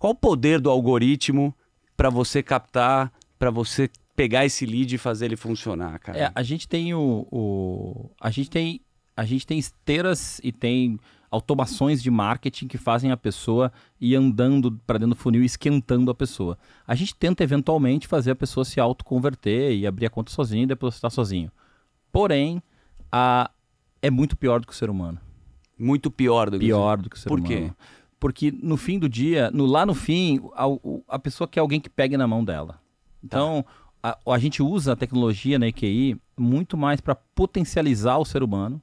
Qual o poder do algoritmo para você captar, para você pegar esse lead e fazer ele funcionar, cara? É, a gente tem o, o, a gente tem a gente tem esteiras e tem automações de marketing que fazem a pessoa ir andando para dentro do funil, esquentando a pessoa. A gente tenta eventualmente fazer a pessoa se autoconverter e abrir a conta sozinha e depositar sozinho. Porém, a... é muito pior do que o ser humano. Muito pior do que pior o ser humano. Pior do que o ser Por humano. Por quê? porque no fim do dia, no, lá no fim, a, a pessoa quer alguém que pegue na mão dela. Então, tá. a, a, gente usa a tecnologia na EQI muito mais para potencializar o ser humano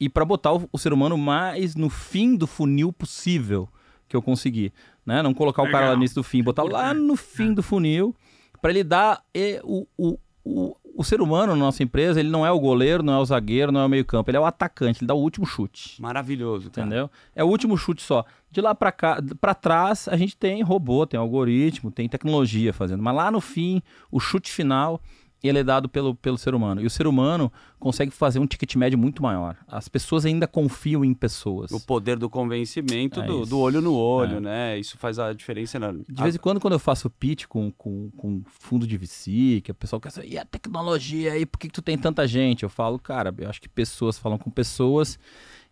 e para botar o, o, ser humano mais no fim do funil possível que eu conseguir. Né? Não colocar Legal. o cara lá no início do fim, botar é lá no fim é. do funil para ele dar eh, o, o, o o ser humano na nossa empresa, ele não é o goleiro, não é o zagueiro, não é o meio-campo, ele é o atacante, ele dá o último chute. Maravilhoso, cara. entendeu? É o último chute só. De lá para cá, para trás, a gente tem robô, tem algoritmo, tem tecnologia fazendo, mas lá no fim, o chute final ele é dado pelo, pelo ser humano. E o ser humano consegue fazer um ticket médio muito maior. As pessoas ainda confiam em pessoas. O poder do convencimento, é do, do, olho no olho, é. né? Isso faz a diferença enorme. De vez em quando, quando eu faço pitch com, com, com fundo de VC, que o pessoal quer saber, e a tecnologia aí, por que, que tu tem tanta gente? Eu falo, cara, eu acho que pessoas falam com pessoas.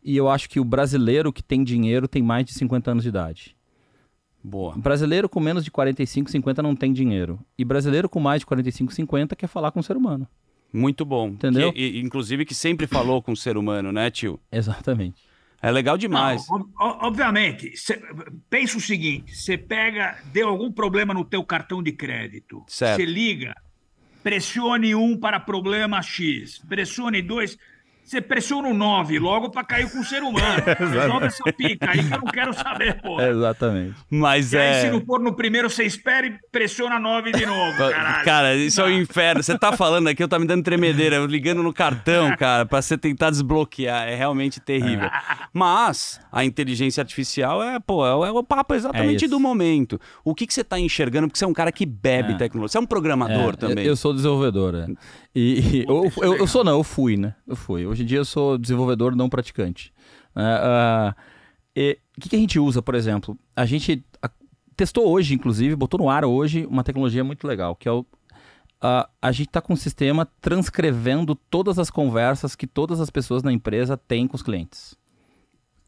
E eu acho que o brasileiro que tem dinheiro tem mais de 50 anos de idade. Boa. Brasileiro com menos de 45, 50 não tem dinheiro. E brasileiro com mais de 45, 50 quer falar com o ser humano. Muito bom. Entendeu? Que, inclusive que sempre falou com o ser humano, né, tio? Exatamente. É legal demais. Não, obviamente, cê, pensa o seguinte: você pega, deu algum problema no teu cartão de crédito, você liga, pressione um para problema X, pressione dois você pressiona o 9 logo para cair com o ser humano. Resolve essa pica aí que eu não quero saber, pô. Exatamente. Mas e é... aí, se não for no primeiro, você espera e pressiona 9 de novo, caralho. Cara, isso não. é um inferno. Você tá falando aqui, eu tá me dando tremedeira, eu ligando no cartão, cara, para você tentar desbloquear. É realmente terrível. Mas a inteligência artificial é, pô, é o é papo exatamente é do momento. O que, que você tá enxergando? Porque você é um cara que bebe é. tecnologia. Você é um programador é, também. Eu, eu sou desenvolvedor, é. E, eu, eu, eu, sou não, eu fui, né? Eu fui. Hoje em dia eu sou desenvolvedor não praticante. Uh, uh, o que, que a gente usa, por exemplo? A gente testou hoje, inclusive, botou no ar hoje uma tecnologia muito legal, que é o Uh, a gente está com um sistema transcrevendo todas as conversas que todas as pessoas na empresa têm com os clientes.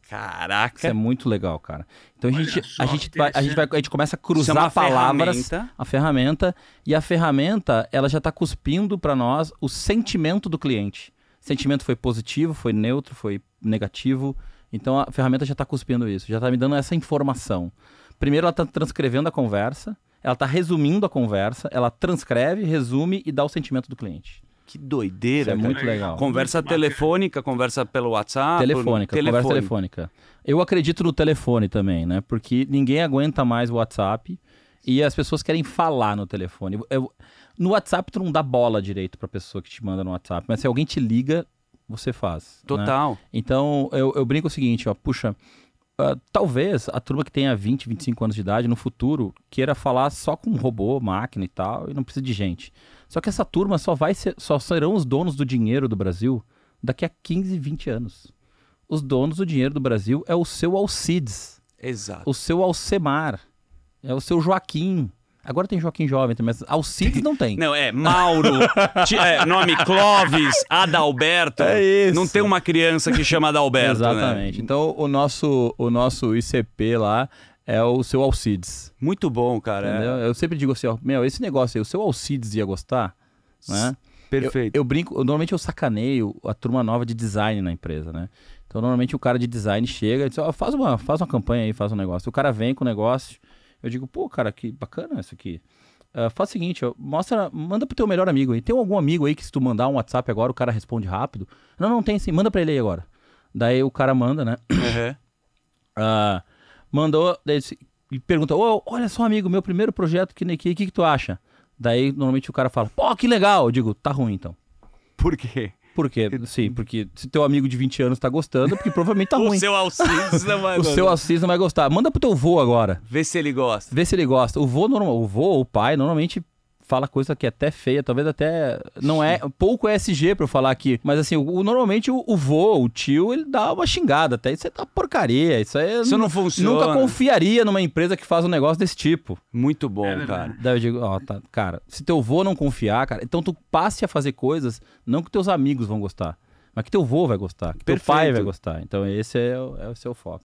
Caraca. Isso é muito legal, cara. Então a gente, a gente, vai, a, gente vai, a gente começa a é cruzar palavras, ferramenta. a ferramenta, e a ferramenta, ela já está cuspindo para nós o sentimento do cliente. O sentimento foi positivo, foi neutro, foi negativo. Então a ferramenta já está cuspindo isso, já está me dando essa informação. Primeiro, ela está transcrevendo a conversa, ela está resumindo a conversa, ela transcreve, resume e dá o sentimento do cliente que doideira. Isso é muito legal. Conversa muito telefônica, bacana. conversa pelo WhatsApp. Telefônica, telefone. conversa telefônica. Eu acredito no telefone também, né? Porque ninguém aguenta mais o WhatsApp e as pessoas querem falar no telefone. Eu, no WhatsApp tu não dá bola direito a pessoa que te manda no WhatsApp, mas se alguém te liga, você faz. Né? Total. Né? Então eu, eu brinco o seguinte, ó, puxa... Uh, talvez a turma que tenha 20, 25 anos de idade no futuro queira falar só com robô, máquina e tal, e não precisa de gente. Só que essa turma só vai ser, só serão os donos do dinheiro do Brasil daqui a 15, 20 anos. Os donos do dinheiro do Brasil é o seu Alcides. Exato. O seu Alcemar. É o seu Joaquim. Agora tem Joaquim Jovem também, mas Alcides não tem. Não, é Mauro, é, nome Clóvis, Adalberto. É isso. Não tem uma criança que chama Adalberto, né? Exatamente. Né? Então o nosso, o nosso ICP lá é o seu Alcides. Muito bom, cara. É. Eu sempre digo assim, ó, meu, esse negócio aí, o seu Alcides ia gostar, né? Perfeito. Eu, eu brinco, eu, normalmente eu sacaneio a turma nova de design na empresa, né? Então normalmente o cara de design chega e diz, ó, faz uma, faz uma campanha aí, faz um negócio. O cara vem com o negócio, eu digo, pô, cara, que bacana isso aqui. Uh, faz o seguinte, ó, mostra, manda pro teu melhor amigo aí. Tem algum amigo aí que se tu mandar um WhatsApp agora, o cara responde rápido? Não, não tem sim, manda pra ele aí agora. Daí o cara manda, né? Uhum. Uh, mandou, disse, pergunta, oh, olha só, amigo, meu primeiro projeto que Neki, o que, que tu acha? Daí, normalmente, o cara fala, pô, que legal! Eu digo, tá ruim, então. Por quê? Porque, sim, porque se teu amigo de 20 anos tá gostando, porque provavelmente tá ruim o Seu Alcis não vai o seu Assis não vai gostar. Manda pro teu vô agora. Vê se ele gosta. Vê se ele gosta. O vô, normal, o vô, o pai, normalmente fala coisa que é até feia, talvez até não é pouco ESG é para eu falar aqui, mas assim, o, normalmente o, o vô, o tio, ele dá uma xingada, até isso é uma porcaria, isso aí é isso não funciona. Nunca confiaria numa empresa que faz um negócio desse tipo. Muito bom, é cara. Daí eu digo, ó, tá, cara, se teu vô não confiar, cara, então tu passe a fazer coisas não que teus amigos vão gostar, mas que teu vô vai gostar, que Perfeito. teu pai vai gostar. Então esse é, o é o foco.